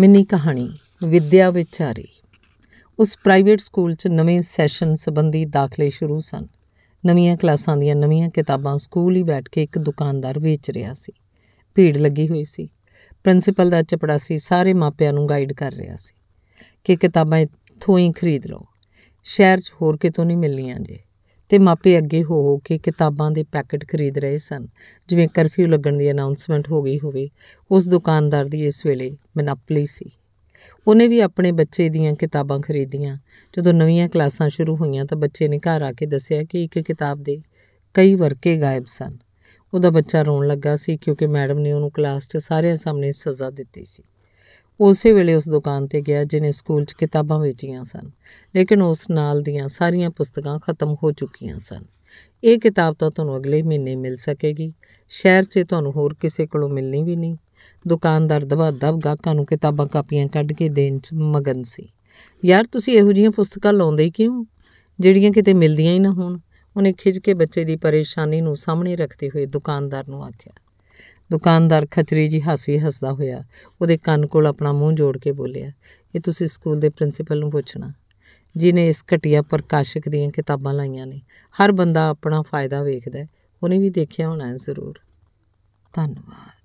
mini ਕਹਾਣੀ ਵਿਦਿਆ ਵਿਚਾਰੀ ਉਸ ਪ੍ਰਾਈਵੇਟ ਸਕੂਲ 'ਚ ਨਵੇਂ ਸੈਸ਼ਨ ਸੰਬੰਧੀ ਦਾਖਲੇ ਸ਼ੁਰੂ ਸਨ ਨਵੀਆਂ ਕਲਾਸਾਂ ਦੀਆਂ ਨਵੀਆਂ ਕਿਤਾਬਾਂ ਸਕੂਲ ਹੀ ਬੈਠ ਕੇ ਇੱਕ ਦੁਕਾਨਦਾਰ ਵੇਚ ਰਿਹਾ ਸੀ ਭੀੜ ਲੱਗੀ ਹੋਈ ਸੀ ਪ੍ਰਿੰਸੀਪਲ ਦਾ ਚਪੜਾਸੀ ਸਾਰੇ ਮਾਪਿਆਂ ਨੂੰ ਗਾਈਡ ਕਰ ਰਿਹਾ ਸੀ ਕਿ ਕਿਤਾਬਾਂ ਇੱਥੋਂ ਹੀ ਖਰੀਦ ਲਓ ਸ਼ਹਿਰ 'ਚ ਹੋਰ ਕਿਤੋਂ ਨਹੀਂ ਮਿਲਣੀਆਂ ਜੇ ਤੇ ਮਾਪੇ ਅੱਗੇ ਹੋ ਹੋ ਕੇ ਕਿਤਾਬਾਂ ਦੇ ਪੈਕੇਟ ਖਰੀਦ ਰਹੇ ਸਨ ਜਿਵੇਂ ਕਰਫਿਊ ਲੱਗਣ ਦੀ ਅਨਾਉਂਸਮੈਂਟ ਹੋ ਗਈ ਹੋਵੇ ਉਸ ਦੁਕਾਨਦਾਰ ਦੀ ਇਸ ਵੇਲੇ ਮਨਪਲੀ ਸੀ ਉਹਨੇ ਵੀ ਆਪਣੇ ਬੱਚੇ ਦੀਆਂ ਕਿਤਾਬਾਂ ਖਰੀਦੀਆਂ ਜਦੋਂ ਨਵੀਆਂ ਕਲਾਸਾਂ ਸ਼ੁਰੂ ਹੋਈਆਂ ਤਾਂ ਬੱਚੇ ਨੇ ਘਰ ਆ ਕੇ ਦੱਸਿਆ ਕਿ ਇੱਕ ਕਿਤਾਬ ਦੇ ਕਈ ਵਰਕੇ ਗਾਇਬ ਸਨ ਉਹਦਾ ਬੱਚਾ ਰੋਣ ਲੱਗਾ ਸੀ ਕਿਉਂਕਿ ਮੈਡਮ ਨੇ ਉਹਨੂੰ ਕਲਾਸ 'ਚ ਸਾਰਿਆਂ ਸਾਹਮਣੇ ਸਜ਼ਾ ਦਿੱਤੀ ਸੀ ਉਸੇ ਵੇਲੇ ਉਸ ਦੁਕਾਨ ਤੇ ਗਿਆ ਜਿਨੇ ਸਕੂਲ 'ਚ ਕਿਤਾਬਾਂ ਵੇਚੀਆਂ ਸਨ ਲੇਕਿਨ ਉਸ ਨਾਲ ਦੀਆਂ ਸਾਰੀਆਂ ਪੁਸਤਕਾਂ ਖਤਮ ਹੋ ਚੁੱਕੀਆਂ ਸਨ ਇਹ ਕਿਤਾਬ ਤਾਂ ਤੁਹਾਨੂੰ ਅਗਲੇ ਮਹੀਨੇ ਮਿਲ ਸਕੇਗੀ ਸ਼ਹਿਰ 'ਚ ਤੁਹਾਨੂੰ ਹੋਰ ਕਿਸੇ ਕੋਲੋਂ ਮਿਲਣੀ ਵੀ ਨਹੀਂ ਦੁਕਾਨਦਾਰ ਦਬਾ-ਦਬ ਗਾਹਕਾਂ ਨੂੰ ਕਿਤਾਬਾਂ ਕਾਪੀਆਂ ਕੱਢ ਕੇ ਦੇਣ 'ਚ ਮਗਨ ਸੀ ਯਾਰ ਤੁਸੀਂ ਇਹੋ ਜੀਆਂ ਪੁਸਤਕਾਂ ਲਾਉਂਦੇ ਕਿਉਂ ਜਿਹੜੀਆਂ ਕਿਤੇ ਮਿਲਦੀਆਂ ਹੀ ਨਾ ਹੋਣ ਉਹਨੇ ਖਿੱਚ ਕੇ ਬੱਚੇ ਦੀ ਪਰੇਸ਼ਾਨੀ ਨੂੰ ਸਾਹਮਣੇ ਰੱਖਦੇ ਹੋਏ ਦੁਕਾਨਦਾਰ ਨੂੰ ਆਖਿਆ ਦੁਕਾਨਦਾਰ ਖਤਰੀ ਜੀ ਹਾਸੀ ਹੱਸਦਾ ਹੋਇਆ ਉਹਦੇ ਕੰਨ ਕੋਲ ਆਪਣਾ ਮੂੰਹ ਜੋੜ ਕੇ ਬੋਲਿਆ ਇਹ ਤੁਸੀਂ ਸਕੂਲ ਦੇ ਪ੍ਰਿੰਸੀਪਲ ਨੂੰ ਪੁੱਛਣਾ ਜਿਨੇ ਇਸ ਘਟਿਆ ਪ੍ਰਕਾਸ਼ਕ ਦੀਆਂ ਕਿਤਾਬਾਂ ਲਾਈਆਂ ਨੇ ਹਰ ਬੰਦਾ ਆਪਣਾ ਫਾਇਦਾ ਵੇਖਦਾ ਉਹਨੇ ਵੀ ਦੇਖਿਆ ਹੋਣਾ ਜ਼ਰੂਰ ਧੰਨਵਾਦ